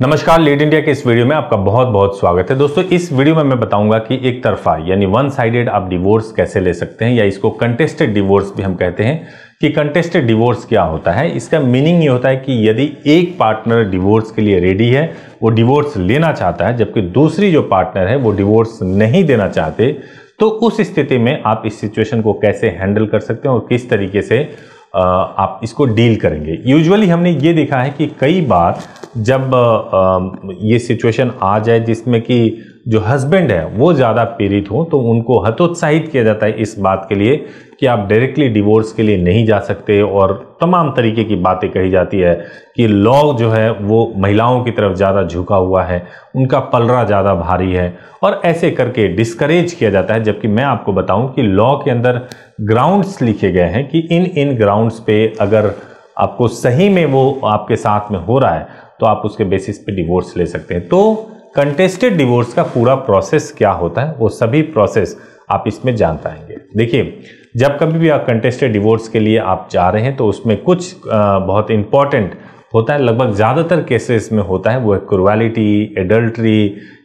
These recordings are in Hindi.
नमस्कार लीड इंडिया के इस वीडियो में आपका बहुत बहुत स्वागत है दोस्तों इस वीडियो में मैं बताऊंगा कि एक तरफा यानी वन साइडेड आप डिवोर्स कैसे ले सकते हैं या इसको कंटेस्टेड डिवोर्स भी हम कहते हैं कि कंटेस्टेड डिवोर्स क्या होता है इसका मीनिंग ये होता है कि यदि एक पार्टनर डिवोर्स के लिए रेडी है वो डिवोर्स लेना चाहता है जबकि दूसरी जो पार्टनर है वो डिवोर्स नहीं देना चाहते तो उस स्थिति में आप इस सिचुएशन को कैसे हैंडल कर सकते हैं और किस तरीके से आप इसको डील करेंगे यूजुअली हमने ये देखा है कि कई बार जब ये सिचुएशन आ जाए जिसमें कि जो हस्बैंड है वो ज़्यादा पीड़ित हो तो उनको हतोत्साहित किया जाता है इस बात के लिए कि आप डायरेक्टली डिवोर्स के लिए नहीं जा सकते और तमाम तरीके की बातें कही जाती है कि लॉ जो है वो महिलाओं की तरफ ज़्यादा झुका हुआ है उनका पलरा ज़्यादा भारी है और ऐसे करके डिस्करेज किया जाता है जबकि मैं आपको बताऊँ कि लॉ के अंदर ग्राउंड्स लिखे गए हैं कि इन इन ग्राउंड्स पे अगर आपको सही में वो आपके साथ में हो रहा है तो आप उसके बेसिस पे डिवोर्स ले सकते हैं तो कंटेस्टेड डिवोर्स का पूरा प्रोसेस क्या होता है वो सभी प्रोसेस आप इसमें जान पाएंगे देखिए जब कभी भी आप कंटेस्टेड डिवोर्स के लिए आप जा रहे हैं तो उसमें कुछ बहुत इंपॉर्टेंट होता है लगभग ज़्यादातर केसेस में होता है वो है क्रुअलिटी एडल्ट्री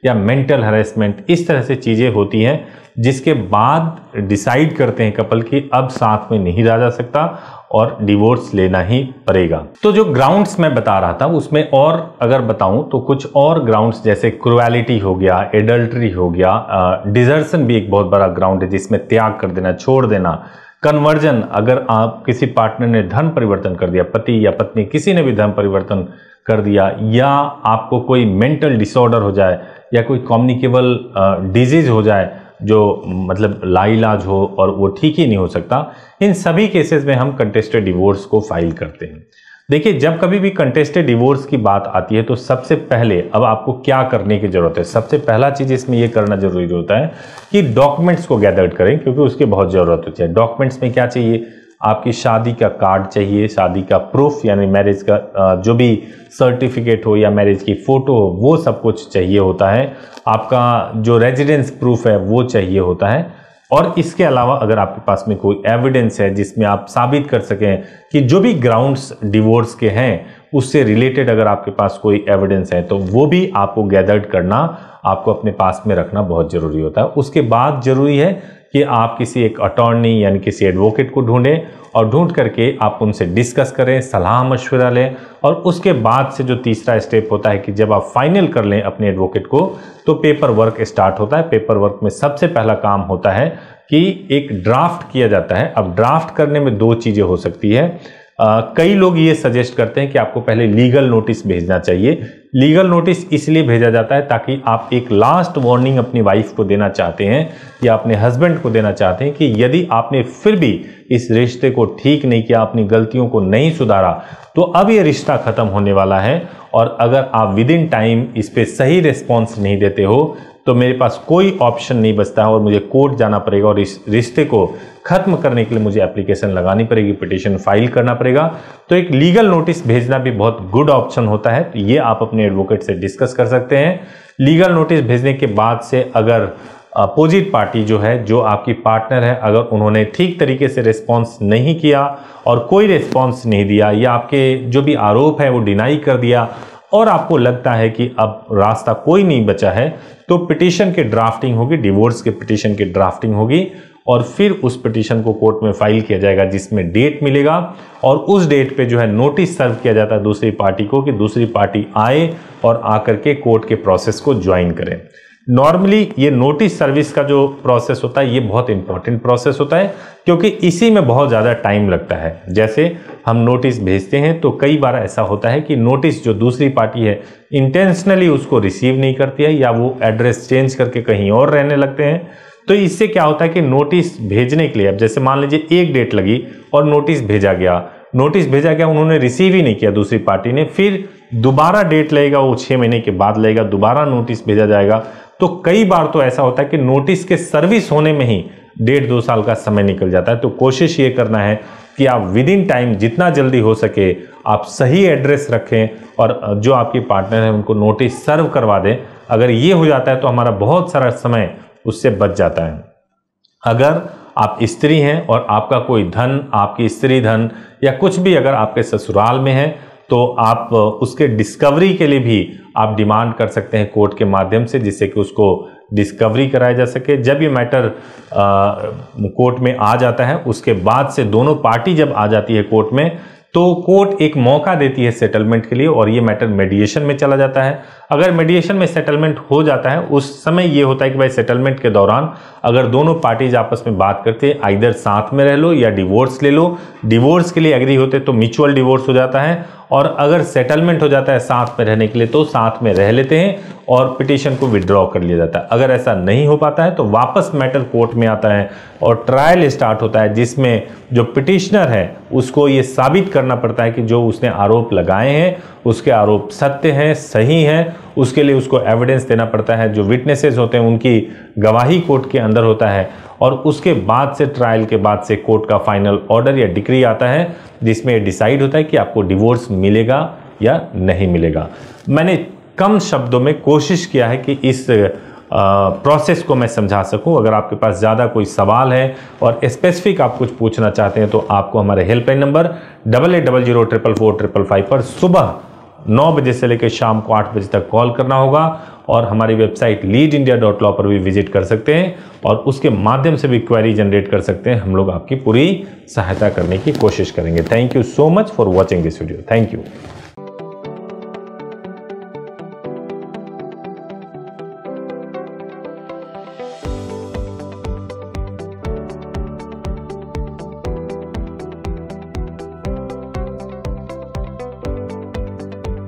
या मेंटल हरेसमेंट इस तरह से चीज़ें होती हैं जिसके बाद डिसाइड करते हैं कपल कि अब साथ में नहीं रहा जा सकता और डिवोर्स लेना ही पड़ेगा तो जो ग्राउंड्स मैं बता रहा था उसमें और अगर बताऊं तो कुछ और ग्राउंड्स जैसे क्रुएलिटी हो गया एडल्ट्री हो गया डिजर्सन भी एक बहुत बड़ा ग्राउंड है जिसमें त्याग कर देना छोड़ देना कन्वर्जन अगर आप किसी पार्टनर ने धर्म परिवर्तन कर दिया पति या पत्नी किसी ने भी धर्म परिवर्तन कर दिया या आपको कोई मेंटल डिसऑर्डर हो जाए या कोई कॉम्युनिकेबल डिजीज हो जाए जो मतलब लाइलाज हो और वो ठीक ही नहीं हो सकता इन सभी केसेस में हम कंटेस्टेड डिवोर्स को फाइल करते हैं देखिए जब कभी भी कंटेस्टेड डिवोर्स की बात आती है तो सबसे पहले अब आपको क्या करने की ज़रूरत है सबसे पहला चीज़ इसमें यह करना जरूरी होता है कि डॉक्यूमेंट्स को गैदर करें क्योंकि उसकी बहुत ज़रूरत होती है डॉक्यूमेंट्स में क्या चाहिए आपकी शादी का कार्ड चाहिए शादी का प्रूफ यानी मैरिज का जो भी सर्टिफिकेट हो या मैरिज की फ़ोटो हो वो सब कुछ चाहिए होता है आपका जो रेजिडेंस प्रूफ है वो चाहिए होता है और इसके अलावा अगर आपके पास में कोई एविडेंस है जिसमें आप साबित कर सकें कि जो भी ग्राउंड्स डिवोर्स के हैं उससे रिलेटेड अगर आपके पास कोई एविडेंस है तो वो भी आपको गैदर्ड करना आपको अपने पास में रखना बहुत ज़रूरी होता है उसके बाद ज़रूरी है कि आप किसी एक अटॉर्नी यानी किसी एडवोकेट को ढूंढें और ढूंढ करके आप उनसे डिस्कस करें सलाह मशवरा लें और उसके बाद से जो तीसरा स्टेप होता है कि जब आप फाइनल कर लें अपने एडवोकेट को तो पेपर वर्क स्टार्ट होता है पेपर वर्क में सबसे पहला काम होता है कि एक ड्राफ्ट किया जाता है अब ड्राफ्ट करने में दो चीज़ें हो सकती है आ, कई लोग ये सजेस्ट करते हैं कि आपको पहले लीगल नोटिस भेजना चाहिए लीगल नोटिस इसलिए भेजा जाता है ताकि आप एक लास्ट वार्निंग अपनी वाइफ को देना चाहते हैं या अपने हस्बैंड को देना चाहते हैं कि यदि आपने फिर भी इस रिश्ते को ठीक नहीं किया अपनी गलतियों को नहीं सुधारा तो अब ये रिश्ता ख़त्म होने वाला है और अगर आप विद इन टाइम इस पर सही रिस्पॉन्स नहीं देते हो तो मेरे पास कोई ऑप्शन नहीं बचता है और मुझे कोर्ट जाना पड़ेगा और इस रिश्ते को खत्म करने के लिए मुझे एप्लीकेशन लगानी पड़ेगी पिटिशन फाइल करना पड़ेगा तो एक लीगल नोटिस भेजना भी बहुत गुड ऑप्शन होता है तो ये आप अपने एडवोकेट से डिस्कस कर सकते हैं लीगल नोटिस भेजने के बाद से अगर अपोजिट पार्टी जो है जो आपकी पार्टनर है अगर उन्होंने ठीक तरीके से रिस्पॉन्स नहीं किया और कोई रिस्पॉन्स नहीं दिया या आपके जो भी आरोप है वो डिनाई कर दिया और आपको लगता है कि अब रास्ता कोई नहीं बचा है तो पिटिशन की ड्राफ्टिंग होगी डिवोर्स के पिटिशन की ड्राफ्टिंग होगी और फिर उस पिटिशन को कोर्ट में फाइल किया जाएगा जिसमें डेट मिलेगा और उस डेट पे जो है नोटिस सर्व किया जाता है दूसरी पार्टी को कि दूसरी पार्टी आए और आकर के कोर्ट के प्रोसेस को ज्वाइन करें नॉर्मली ये नोटिस सर्विस का जो प्रोसेस होता है ये बहुत इंपॉर्टेंट प्रोसेस होता है क्योंकि इसी में बहुत ज़्यादा टाइम लगता है जैसे हम नोटिस भेजते हैं तो कई बार ऐसा होता है कि नोटिस जो दूसरी पार्टी है इंटेंशनली उसको रिसीव नहीं करती है या वो एड्रेस चेंज करके कहीं और रहने लगते हैं तो इससे क्या होता है कि नोटिस भेजने के लिए अब जैसे मान लीजिए एक डेट लगी और नोटिस भेजा गया नोटिस भेजा गया उन्होंने रिसीव ही नहीं किया दूसरी पार्टी ने फिर दोबारा डेट लगेगा वो छः महीने के बाद लगेगा दोबारा नोटिस भेजा जाएगा तो कई बार तो ऐसा होता है कि नोटिस के सर्विस होने में ही डेढ़ दो साल का समय निकल जाता है तो कोशिश ये करना है कि आप विद इन टाइम जितना जल्दी हो सके आप सही एड्रेस रखें और जो आपके पार्टनर हैं उनको नोटिस सर्व करवा दें अगर ये हो जाता है तो हमारा बहुत सारा समय उससे बच जाता है अगर आप स्त्री हैं और आपका कोई धन आपकी स्त्री धन या कुछ भी अगर आपके ससुराल में है तो आप उसके डिस्कवरी के लिए भी आप डिमांड कर सकते हैं कोर्ट के माध्यम से जिससे कि उसको डिस्कवरी कराया जा सके जब ये मैटर कोर्ट में आ जाता है उसके बाद से दोनों पार्टी जब आ जाती है कोर्ट में तो कोर्ट एक मौका देती है सेटलमेंट के लिए और ये मैटर मेडिएशन में चला जाता है अगर मेडिएशन में सेटलमेंट हो जाता है उस समय ये होता है कि भाई सेटलमेंट के दौरान अगर दोनों पार्टीज आपस में बात करते हैं आइधर साथ में रह लो या डिवोर्स ले लो डिवोर्स के लिए एग्री होते तो म्यूचुअल डिवोर्स हो जाता है और अगर सेटलमेंट हो जाता है साथ में रहने के लिए तो साथ में रह लेते हैं और पिटिशन को विड्रॉ कर लिया जाता है अगर ऐसा नहीं हो पाता है तो वापस मैटर कोर्ट में आता है और ट्रायल स्टार्ट होता है जिसमें जो पिटिशनर है उसको ये साबित करना पड़ता है कि जो उसने आरोप लगाए हैं उसके आरोप सत्य हैं सही हैं उसके लिए उसको एविडेंस देना पड़ता है जो विटनेसेस होते हैं उनकी गवाही कोर्ट के अंदर होता है और उसके बाद से ट्रायल के बाद से कोर्ट का फाइनल ऑर्डर या डिक्री आता है जिसमें डिसाइड होता है कि आपको डिवोर्स मिलेगा या नहीं मिलेगा मैंने कम शब्दों में कोशिश किया है कि इस प्रोसेस को मैं समझा सकूं अगर आपके पास ज़्यादा कोई सवाल है और स्पेसिफिक आप कुछ पूछना चाहते हैं तो आपको हमारे helpline number double eight double zero triple four triple five पर सुबह नौ बजे से लेकर शाम को आठ बजे तक कॉल करना होगा और हमारी website lead India dot law पर भी विजिट कर सकते हैं और उसके माध्यम से भी क्वेरी जनरेट कर सकते हैं हम लोग आपकी पूरी सहायता करने की कोशिश करेंगे thank you so much for watching this video thank you